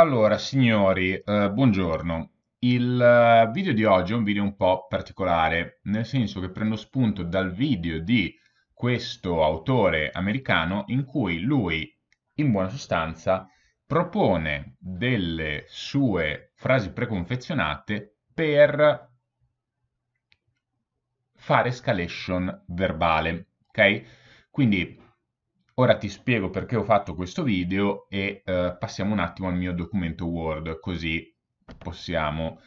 Allora, signori, eh, buongiorno. Il eh, video di oggi è un video un po' particolare, nel senso che prendo spunto dal video di questo autore americano in cui lui, in buona sostanza, propone delle sue frasi preconfezionate per fare escalation verbale, ok? Quindi Ora ti spiego perché ho fatto questo video e eh, passiamo un attimo al mio documento Word, così possiamo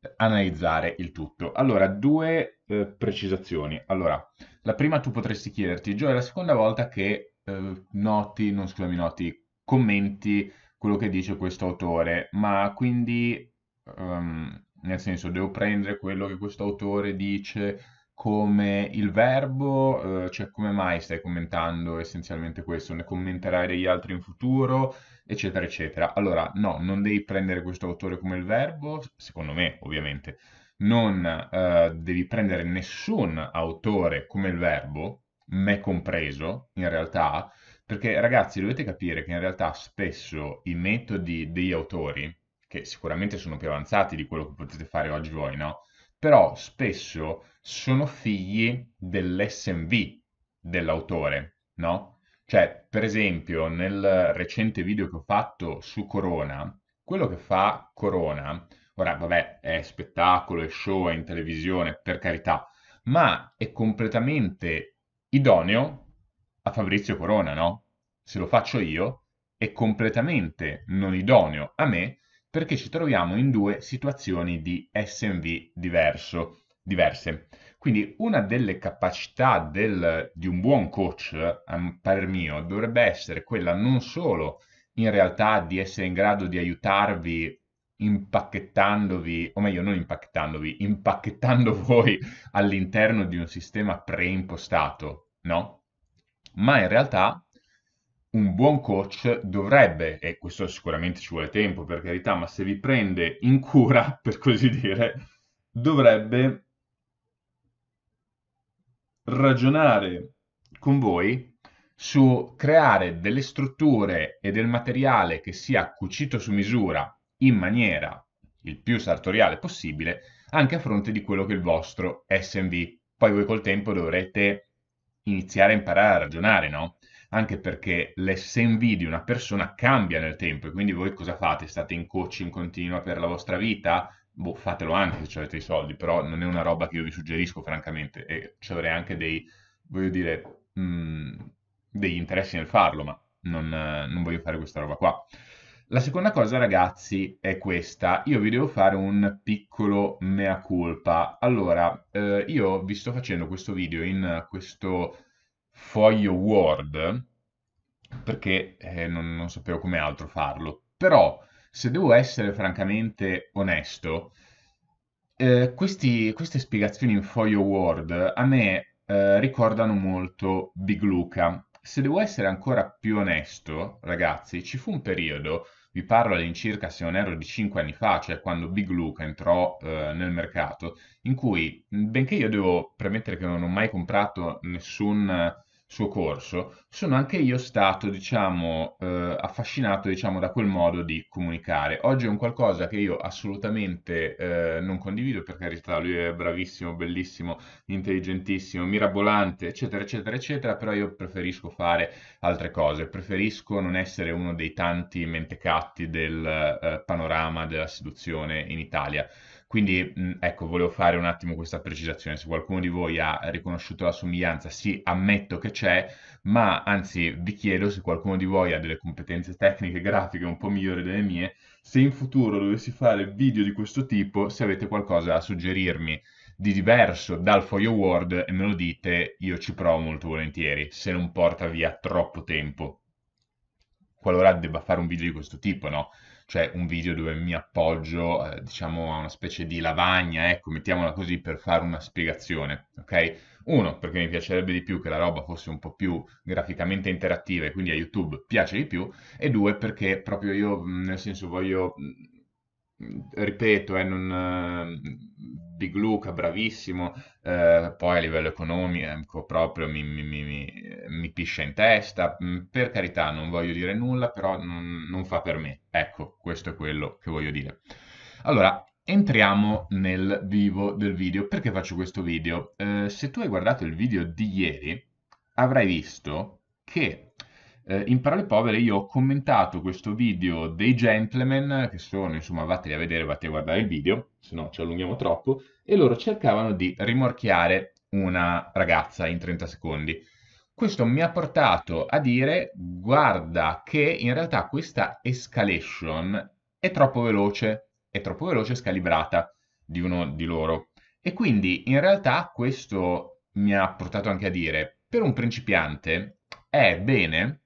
eh, analizzare il tutto. Allora, due eh, precisazioni. Allora, la prima tu potresti chiederti, Gio, è la seconda volta che eh, noti, non scusami, noti, commenti quello che dice questo autore, ma quindi, um, nel senso, devo prendere quello che questo autore dice come il verbo, eh, cioè come mai stai commentando essenzialmente questo, ne commenterai degli altri in futuro, eccetera, eccetera. Allora, no, non devi prendere questo autore come il verbo, secondo me, ovviamente, non eh, devi prendere nessun autore come il verbo, me compreso, in realtà, perché ragazzi dovete capire che in realtà spesso i metodi degli autori, che sicuramente sono più avanzati di quello che potete fare oggi voi, no? però spesso sono figli dell'SMV dell'autore, no? Cioè, per esempio, nel recente video che ho fatto su Corona, quello che fa Corona, ora vabbè, è spettacolo, è show, è in televisione, per carità, ma è completamente idoneo a Fabrizio Corona, no? Se lo faccio io, è completamente non idoneo a me perché ci troviamo in due situazioni di SMV diverso, diverse. Quindi una delle capacità del, di un buon coach, a parer mio, dovrebbe essere quella non solo in realtà di essere in grado di aiutarvi impacchettandovi, o meglio non impacchettandovi, impacchettando voi all'interno di un sistema preimpostato, no? Ma in realtà un buon coach dovrebbe, e questo sicuramente ci vuole tempo per carità, ma se vi prende in cura, per così dire, dovrebbe ragionare con voi su creare delle strutture e del materiale che sia cucito su misura in maniera il più sartoriale possibile, anche a fronte di quello che è il vostro SMV. Poi voi col tempo dovrete iniziare a imparare a ragionare, no? anche perché l'SMV di una persona cambia nel tempo e quindi voi cosa fate? State in coaching continua per la vostra vita? Boh, fatelo anche se avete i soldi, però non è una roba che io vi suggerisco francamente e ci avrei anche dei, voglio dire, mh, mm, degli interessi nel farlo, ma non, non voglio fare questa roba qua. La seconda cosa, ragazzi, è questa. Io vi devo fare un piccolo mea culpa. Allora, eh, io vi sto facendo questo video in questo foglio Word perché eh, non, non sapevo come altro farlo. Però, se devo essere francamente onesto, eh, questi- queste spiegazioni in foglio Word a me eh, ricordano molto Big Luca. Se devo essere ancora più onesto, ragazzi, ci fu un periodo, vi parlo all'incirca se non erro di 5 anni fa, cioè quando Big Luca entrò eh, nel mercato, in cui, benché io devo premettere che non ho mai comprato nessun suo corso, sono anche io stato, diciamo, eh, affascinato, diciamo, da quel modo di comunicare. Oggi è un qualcosa che io assolutamente eh, non condivido, per carità, lui è bravissimo, bellissimo, intelligentissimo, mirabolante, eccetera, eccetera, eccetera, però io preferisco fare altre cose, preferisco non essere uno dei tanti mentecatti del eh, panorama della seduzione in Italia. Quindi, mm, ecco, volevo fare un attimo questa precisazione. Se qualcuno di voi ha riconosciuto la somiglianza, sì, ammetto che c'è, ma anzi vi chiedo se qualcuno di voi ha delle competenze tecniche grafiche un po' migliori delle mie, se in futuro dovessi fare video di questo tipo, se avete qualcosa da suggerirmi di diverso dal Foglio Word e me lo dite, io ci provo molto volentieri, se non porta via troppo tempo. Qualora debba fare un video di questo tipo, no? cioè un video dove mi appoggio, eh, diciamo, a una specie di lavagna, ecco, mettiamola così, per fare una spiegazione, ok? Uno, perché mi piacerebbe di più che la roba fosse un po' più graficamente interattiva e quindi a YouTube piace di più, e due, perché proprio io, nel senso, voglio ripeto, eh, non, Big Luca, bravissimo, eh, poi a livello economico proprio mi, mi, mi, mi, piscia in testa, mm, per carità non voglio dire nulla, però non, non fa per me, ecco, questo è quello che voglio dire. Allora, entriamo nel vivo del video, perché faccio questo video? Eh, se tu hai guardato il video di ieri, avrai visto che eh, in parole povere io ho commentato questo video dei gentleman, che sono, insomma, vattene a vedere, vattene a guardare il video, se no ci allunghiamo troppo, e loro cercavano di rimorchiare una ragazza in 30 secondi. Questo mi ha portato a dire, guarda che in realtà questa escalation è troppo veloce, è troppo veloce e scalibrata di uno di loro. E quindi in realtà questo mi ha portato anche a dire, per un principiante è bene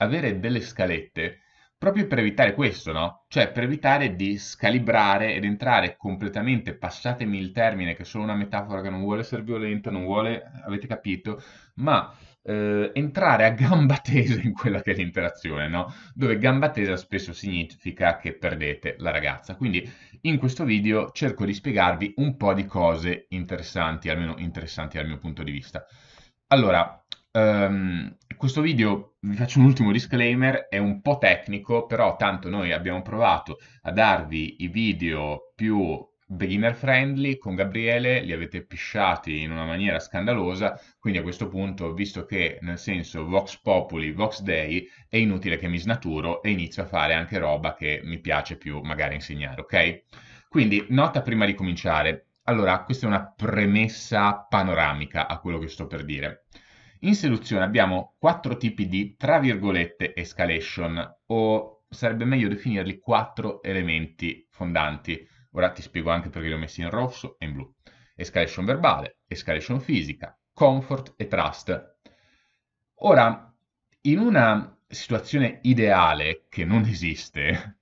avere delle scalette proprio per evitare questo, no? Cioè per evitare di scalibrare ed entrare completamente, passatemi il termine, che è solo una metafora che non vuole essere violenta, non vuole, avete capito, ma eh, entrare a gamba tesa in quella che è l'interazione, no? Dove gamba tesa spesso significa che perdete la ragazza. Quindi in questo video cerco di spiegarvi un po' di cose interessanti, almeno interessanti dal mio punto di vista. Allora, Um, questo video, vi faccio un ultimo disclaimer, è un po' tecnico, però tanto noi abbiamo provato a darvi i video più beginner friendly con Gabriele, li avete pisciati in una maniera scandalosa, quindi a questo punto, visto che nel senso Vox Populi, Vox Day, è inutile che mi snaturo e inizio a fare anche roba che mi piace più magari insegnare, ok? Quindi, nota prima di cominciare. Allora, questa è una premessa panoramica a quello che sto per dire. In seduzione abbiamo quattro tipi di, tra virgolette, escalation, o sarebbe meglio definirli quattro elementi fondanti. Ora ti spiego anche perché li ho messi in rosso e in blu. Escalation verbale, escalation fisica, comfort e trust. Ora, in una situazione ideale che non esiste,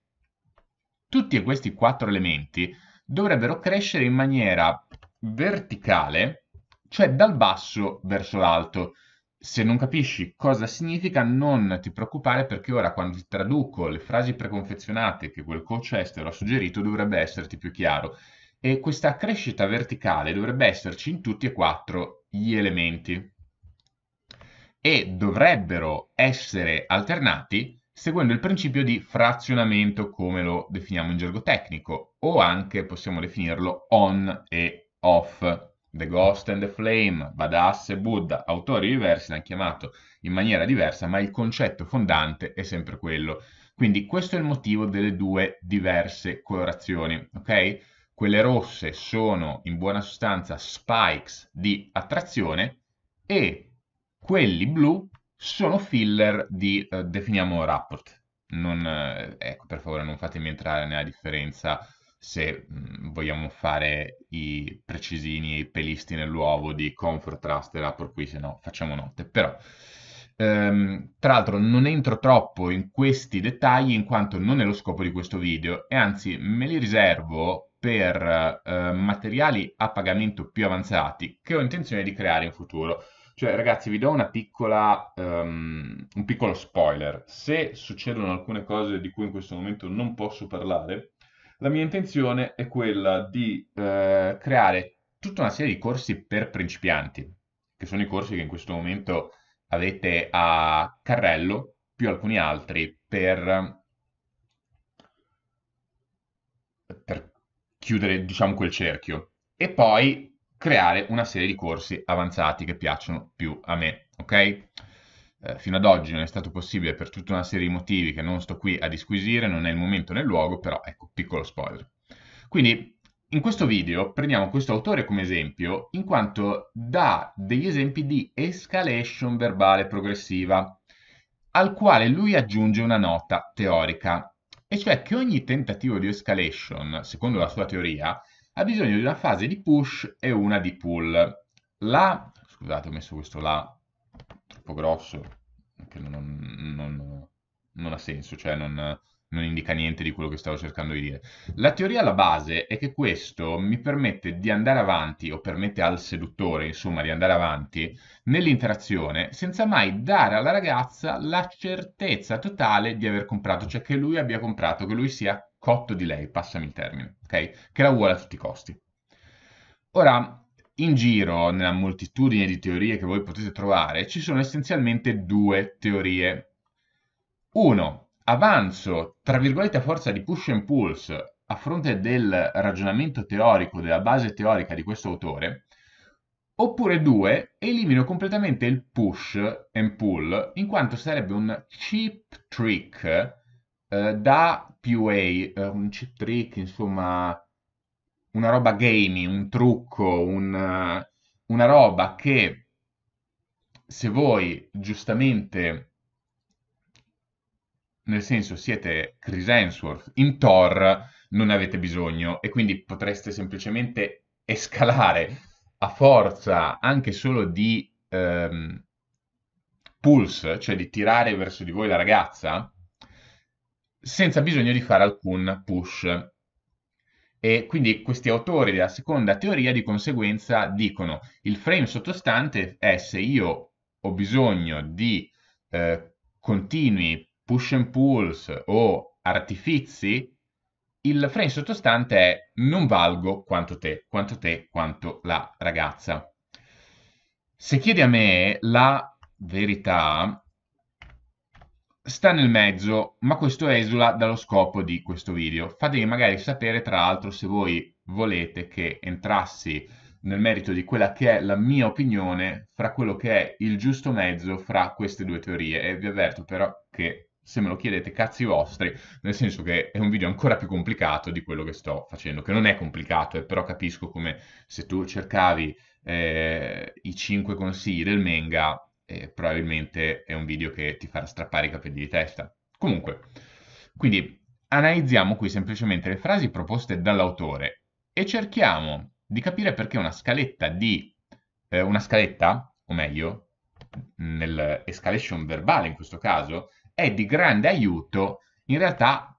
tutti questi quattro elementi dovrebbero crescere in maniera verticale cioè dal basso verso l'alto. Se non capisci cosa significa, non ti preoccupare perché ora quando ti traduco le frasi preconfezionate che quel coach estero ha suggerito dovrebbe esserti più chiaro. E questa crescita verticale dovrebbe esserci in tutti e quattro gli elementi e dovrebbero essere alternati seguendo il principio di frazionamento come lo definiamo in gergo tecnico o anche possiamo definirlo on e off. The Ghost and the Flame, Badass e Buddha, autori diversi l'hanno chiamato in maniera diversa, ma il concetto fondante è sempre quello. Quindi questo è il motivo delle due diverse colorazioni, ok? Quelle rosse sono in buona sostanza spikes di attrazione e quelli blu sono filler di, eh, definiamo, rapport. Non, eh, ecco, per favore non fatemi entrare nella differenza se vogliamo fare i precisini e i pelisti nell'uovo di Comfort Trust e Rapport qui, se no facciamo notte. Però, ehm, tra l'altro, non entro troppo in questi dettagli in quanto non è lo scopo di questo video e anzi me li riservo per eh, materiali a pagamento più avanzati che ho intenzione di creare in futuro. Cioè, ragazzi, vi do una piccola, um, un piccolo spoiler. Se succedono alcune cose di cui in questo momento non posso parlare, la mia intenzione è quella di eh, creare tutta una serie di corsi per principianti, che sono i corsi che in questo momento avete a carrello, più alcuni altri, per, per chiudere, diciamo, quel cerchio. E poi creare una serie di corsi avanzati che piacciono più a me, ok? eh, fino ad oggi non è stato possibile per tutta una serie di motivi che non sto qui a disquisire, non è il momento né il luogo, però ecco, piccolo spoiler. Quindi in questo video prendiamo questo autore come esempio in quanto dà degli esempi di escalation verbale progressiva al quale lui aggiunge una nota teorica, e cioè che ogni tentativo di escalation, secondo la sua teoria, ha bisogno di una fase di push e una di pull. La, scusate ho messo questo là troppo grosso, che non, non, non ha senso, cioè non, non indica niente di quello che stavo cercando di dire. La teoria alla base è che questo mi permette di andare avanti, o permette al seduttore, insomma, di andare avanti nell'interazione senza mai dare alla ragazza la certezza totale di aver comprato, cioè che lui abbia comprato, che lui sia cotto di lei, passami il termine, ok? Che la vuole a tutti i costi. Ora, in giro, nella moltitudine di teorie che voi potete trovare, ci sono essenzialmente due teorie. Uno, avanzo, tra virgolette a forza di push and pulls, a fronte del ragionamento teorico, della base teorica di questo autore, oppure due, elimino completamente il push and pull, in quanto sarebbe un cheap trick eh, da PUA, eh, un cheap trick, insomma una roba gamey, un trucco, un, eh, una roba che se voi giustamente, nel senso siete Chris Hemsworth in Thor, non avete bisogno e quindi potreste semplicemente escalare a forza anche solo di ehm, pulse, cioè di tirare verso di voi la ragazza, senza bisogno di fare alcun push. E quindi questi autori della seconda teoria di conseguenza dicono il frame sottostante è se io ho bisogno di eh, continui push and pulls o artifici, il frame sottostante è non valgo quanto te, quanto te, quanto la ragazza. Se chiedi a me la verità, sta nel mezzo, ma questo esula dallo scopo di questo video. Fatemi magari sapere, tra l'altro, se voi volete che entrassi nel merito di quella che è la mia opinione fra quello che è il giusto mezzo fra queste due teorie. E vi avverto però che se me lo chiedete cazzi vostri, nel senso che è un video ancora più complicato di quello che sto facendo, che non è complicato, e eh, però capisco come se tu cercavi eh, i 5 consigli del Menga, eh, probabilmente è un video che ti farà strappare i capelli di testa. Comunque, quindi analizziamo qui semplicemente le frasi proposte dall'autore e cerchiamo di capire perché una scaletta di eh, una scaletta, o meglio, nell'escalation verbale in questo caso, è di grande aiuto in realtà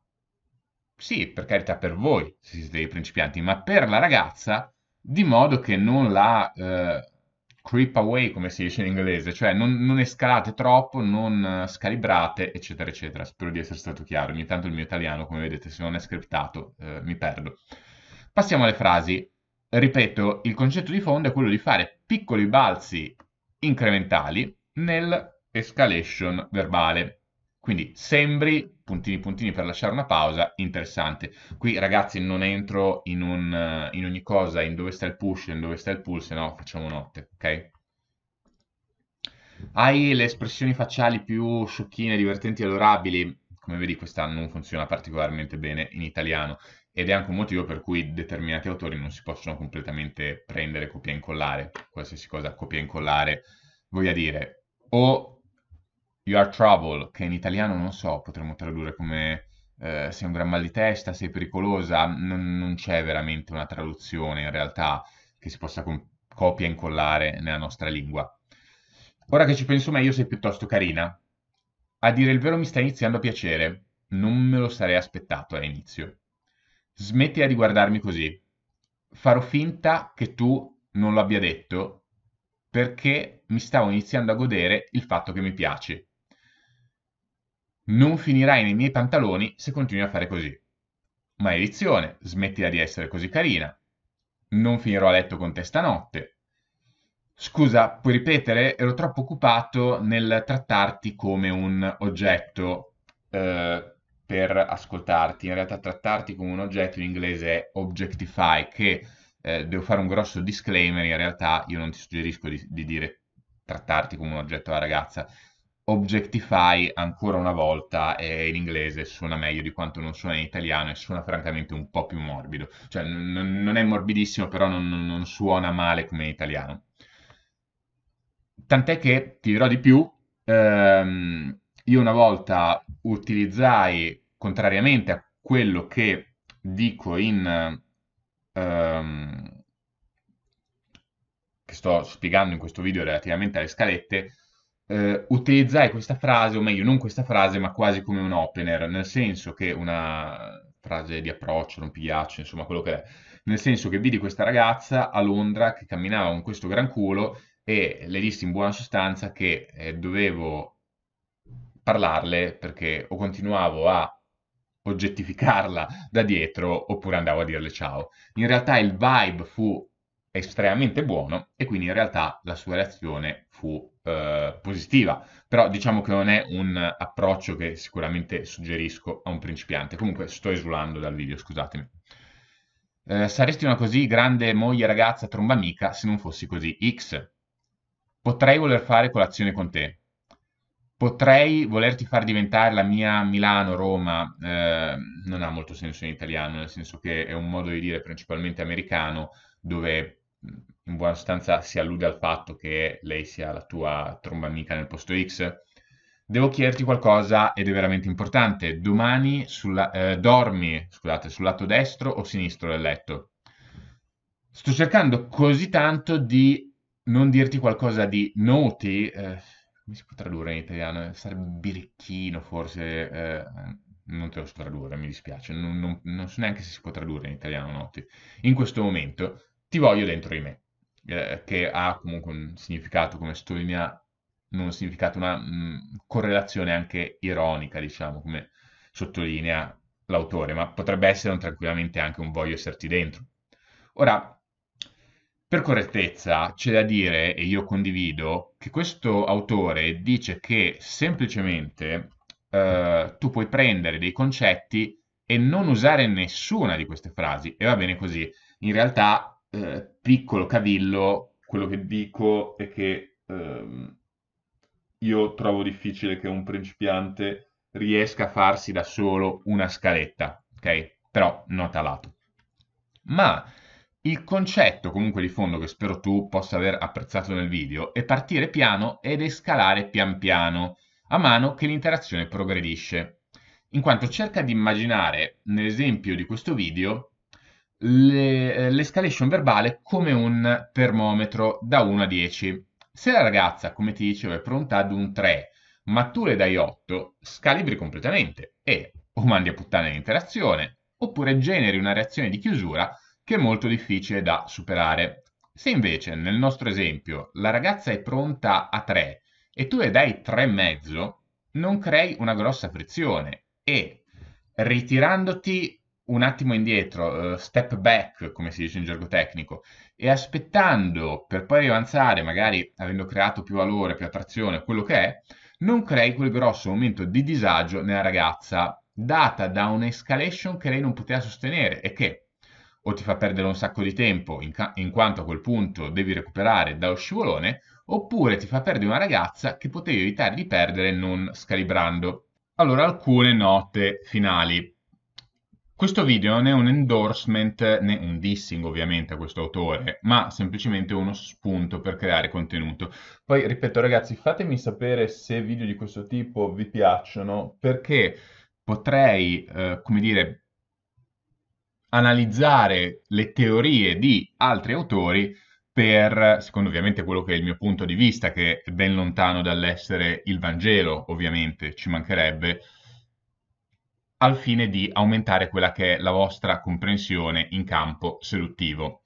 sì, per carità per voi se siete dei principianti, ma per la ragazza di modo che non la eh, creep away, come si dice in inglese, cioè non, non escalate troppo, non eh, scalibrate, eccetera, eccetera. Spero di essere stato chiaro. Ogni tanto il mio italiano, come vedete, se non è scriptato, eh, mi perdo. Passiamo alle frasi. Ripeto, il concetto di fondo è quello di fare piccoli balzi incrementali nell'escalation verbale. Quindi sembri puntini puntini per lasciare una pausa, interessante. Qui ragazzi non entro in, un, eh, in ogni cosa, in dove sta il push, in dove sta il pull, se no facciamo notte, ok? Hai le espressioni facciali più sciocchine, divertenti e adorabili? Come vedi questa non funziona particolarmente bene in italiano ed è anche un motivo per cui determinati autori non si possono completamente prendere, copia e incollare, qualsiasi cosa copia e incollare voglia dire o You Are Trouble, che in italiano non so, potremmo tradurre come eh, sei un gran mal di testa, sei pericolosa, non, non c'è veramente una traduzione in realtà che si possa com- copia e incollare nella nostra lingua. Ora che ci penso meglio sei piuttosto carina. A dire il vero mi sta iniziando a piacere, non me lo sarei aspettato all'inizio. Smettila di guardarmi così. Farò finta che tu non l'abbia detto perché mi stavo iniziando a godere il fatto che mi piaci. Non finirai nei miei pantaloni se continui a fare così. Maledizione, smettila di essere così carina. Non finirò a letto con te stanotte. Scusa, puoi ripetere? Ero troppo occupato nel trattarti come un oggetto eh, per ascoltarti. In realtà trattarti come un oggetto in inglese è objectify, che eh, devo fare un grosso disclaimer, in realtà io non ti suggerisco di, di dire trattarti come un oggetto alla ragazza, Objectify ancora una volta eh, in inglese suona meglio di quanto non suona in italiano e suona francamente un po' più morbido, cioè n- non è morbidissimo però non, non suona male come in italiano. Tant'è che, ti dirò di più, ehm, io una volta utilizzai, contrariamente a quello che dico in... Ehm, che sto spiegando in questo video relativamente alle scalette, eh, utilizzai questa frase, o meglio, non questa frase, ma quasi come un opener, nel senso che una frase di approccio, non pigliaccio, insomma, quello che è. Nel senso che vidi questa ragazza a Londra che camminava con questo gran culo e le dissi in buona sostanza che eh, dovevo parlarle perché o continuavo a oggettificarla da dietro oppure andavo a dirle ciao. In realtà il vibe fu estremamente buono e quindi in realtà la sua reazione fu eh, positiva, però diciamo che non è un approccio che sicuramente suggerisco a un principiante, comunque sto esulando dal video, scusatemi. Eh, saresti una così grande moglie ragazza tromba amica se non fossi così X. Potrei voler fare colazione con te. Potrei volerti far diventare la mia Milano-Roma, eh, non ha molto senso in italiano, nel senso che è un modo di dire principalmente americano, dove in buona sostanza si allude al fatto che lei sia la tua tromba amica nel posto X. Devo chiederti qualcosa ed è veramente importante. Domani sulla, eh, dormi, scusate, sul lato destro o sinistro del letto? Sto cercando così tanto di non dirti qualcosa di noti, eh, come si può tradurre in italiano? Sarebbe birichino forse, eh, non te lo so tradurre, mi dispiace, non, non, non so neanche se si può tradurre in italiano noti. In questo momento ti voglio dentro di me, eh, che ha comunque un significato, come sottolinea, un significato, una mh, mm, correlazione anche ironica, diciamo, come sottolinea l'autore, ma potrebbe essere un, tranquillamente anche un voglio esserti dentro. Ora, per correttezza c'è da dire, e io condivido, che questo autore dice che semplicemente eh, tu puoi prendere dei concetti e non usare nessuna di queste frasi, e va bene così. In realtà eh, piccolo cavillo, quello che dico è che ehm, io trovo difficile che un principiante riesca a farsi da solo una scaletta, ok? Però nota lato. Ma il concetto comunque di fondo che spero tu possa aver apprezzato nel video è partire piano ed escalare pian piano, a mano che l'interazione progredisce, in quanto cerca di immaginare, nell'esempio di questo video, le, eh, l'escalation verbale come un termometro da 1 a 10. Se la ragazza, come ti dicevo, è pronta ad un 3, ma tu le dai 8, scalibri completamente e o mandi a puttana l'interazione, oppure generi una reazione di chiusura che è molto difficile da superare. Se invece, nel nostro esempio, la ragazza è pronta a 3 e tu le dai 3,5, non crei una grossa frizione e ritirandoti un attimo indietro, uh, step back, come si dice in gergo tecnico, e aspettando per poi riavanzare, magari avendo creato più valore, più attrazione, quello che è, non crei quel grosso momento di disagio nella ragazza data da un'escalation che lei non poteva sostenere e che o ti fa perdere un sacco di tempo in, ca- in quanto a quel punto devi recuperare dallo scivolone, oppure ti fa perdere una ragazza che potevi evitare di perdere non scalibrando. Allora alcune note finali. Questo video non è un endorsement né un dissing ovviamente a questo autore, ma semplicemente uno spunto per creare contenuto. Poi ripeto ragazzi, fatemi sapere se video di questo tipo vi piacciono perché potrei, eh, come dire, analizzare le teorie di altri autori per, secondo ovviamente quello che è il mio punto di vista, che è ben lontano dall'essere il Vangelo, ovviamente, ci mancherebbe, al fine di aumentare quella che è la vostra comprensione in campo seduttivo.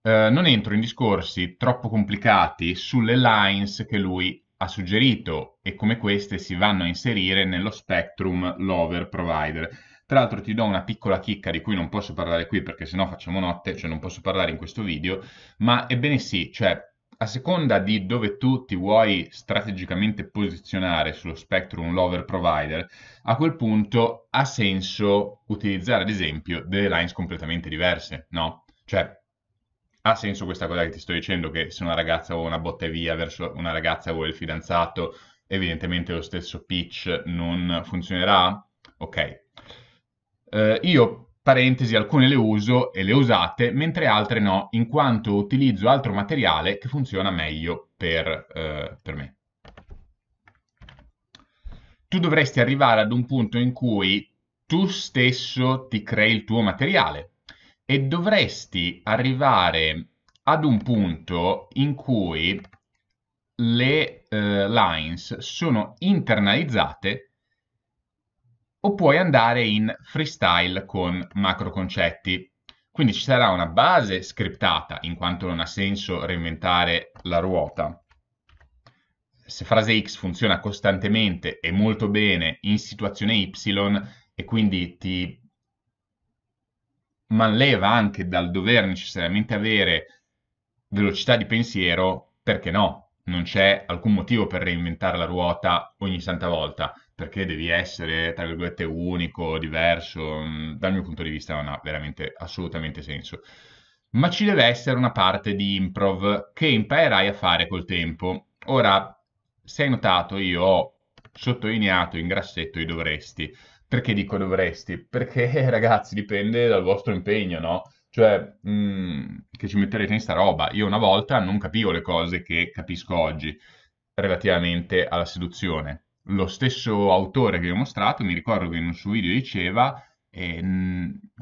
Eh, non entro in discorsi troppo complicati sulle lines che lui ha suggerito e come queste si vanno a inserire nello spectrum lover provider. Tra l'altro ti do una piccola chicca di cui non posso parlare qui perché sennò facciamo notte, cioè non posso parlare in questo video, ma ebbene sì, cioè a seconda di dove tu ti vuoi strategicamente posizionare sullo spectrum lover provider, a quel punto ha senso utilizzare ad esempio delle lines completamente diverse, no? Cioè, ha senso questa cosa che ti sto dicendo, che se una ragazza vuole una botta via verso una ragazza o il fidanzato, evidentemente lo stesso pitch non funzionerà? Ok. Eh, io Parentesi, alcune le uso e le usate, mentre altre no, in quanto utilizzo altro materiale che funziona meglio per, eh, per me. Tu dovresti arrivare ad un punto in cui tu stesso ti crei il tuo materiale e dovresti arrivare ad un punto in cui le eh, lines sono internalizzate o puoi andare in freestyle con macro concetti. Quindi ci sarà una base scriptata, in quanto non ha senso reinventare la ruota. Se frase X funziona costantemente e molto bene in situazione Y e quindi ti manleva anche dal dover necessariamente avere velocità di pensiero, perché no? Non c'è alcun motivo per reinventare la ruota ogni santa volta perché devi essere, tra virgolette, unico, diverso, mm, dal mio punto di vista non ha veramente assolutamente senso. Ma ci deve essere una parte di improv che imparerai a fare col tempo. Ora, se hai notato, io ho sottolineato in grassetto i dovresti. Perché dico dovresti? Perché, ragazzi, dipende dal vostro impegno, no? Cioè, mh, mm, che ci metterete in sta roba. Io una volta non capivo le cose che capisco oggi relativamente alla seduzione lo stesso autore che vi ho mostrato, mi ricordo che in un suo video diceva, eh,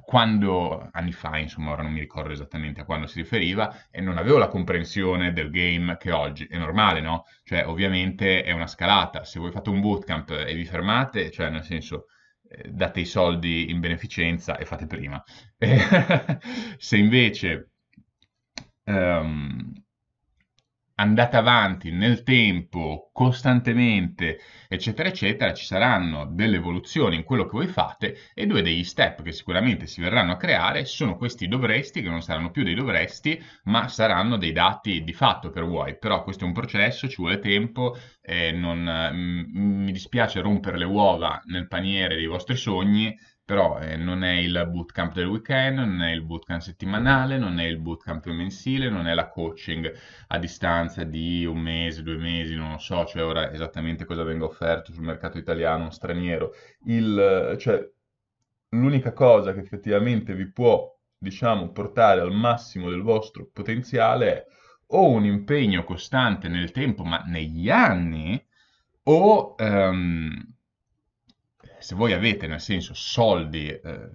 quando, anni fa, insomma, ora non mi ricordo esattamente a quando si riferiva, e non avevo la comprensione del game che oggi è normale, no? Cioè, ovviamente è una scalata. Se voi fate un bootcamp e vi fermate, cioè, nel senso, eh, date i soldi in beneficenza e fate prima. Se invece... Um, andata avanti nel tempo, costantemente, eccetera, eccetera, ci saranno delle evoluzioni in quello che voi fate e due degli step che sicuramente si verranno a creare sono questi dovresti, che non saranno più dei dovresti, ma saranno dei dati di fatto per voi. Però questo è un processo, ci vuole tempo, eh, non, mm, mi dispiace rompere le uova nel paniere dei vostri sogni, però eh, non è il bootcamp del weekend, non è il bootcamp settimanale, non è il bootcamp mensile, non è la coaching a distanza di un mese, due mesi, non lo so, cioè ora esattamente cosa venga offerto sul mercato italiano, o straniero. Il, cioè, l'unica cosa che effettivamente vi può, diciamo, portare al massimo del vostro potenziale è o un impegno costante nel tempo, ma negli anni, o... Um, se voi avete, nel senso, soldi eh,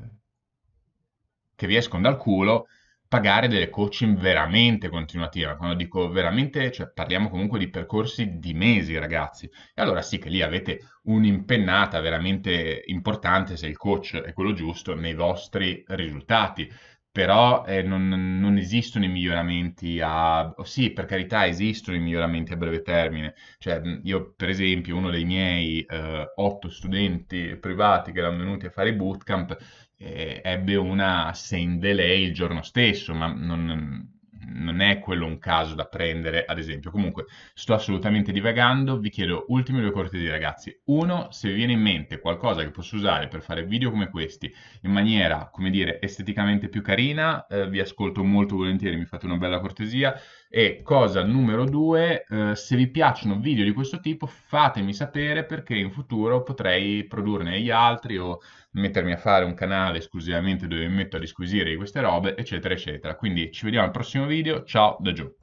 che vi escono dal culo, pagare delle coaching veramente continuative. Quando dico veramente, cioè parliamo comunque di percorsi di mesi, ragazzi. E allora sì che lì avete un'impennata veramente importante se il coach è quello giusto nei vostri risultati. Però eh, non, non esistono i miglioramenti a... oh, Sì, per carità, esistono i miglioramenti a breve termine. Cioè, io, per esempio, uno dei miei eh, otto studenti privati che erano venuti a fare i bootcamp eh, ebbe una send delay il giorno stesso, ma non, non è quello un caso da prendere, ad esempio. Comunque, sto assolutamente divagando, vi chiedo ultime due cortesie, ragazzi. Uno, se vi viene in mente qualcosa che posso usare per fare video come questi in maniera, come dire, esteticamente più carina, eh, vi ascolto molto volentieri, mi fate una bella cortesia. E cosa numero due, eh, se vi piacciono video di questo tipo fatemi sapere perché in futuro potrei produrne gli altri o mettermi a fare un canale esclusivamente dove mi metto a disquisire di queste robe, eccetera, eccetera. Quindi ci vediamo al prossimo video, ciao da Gio.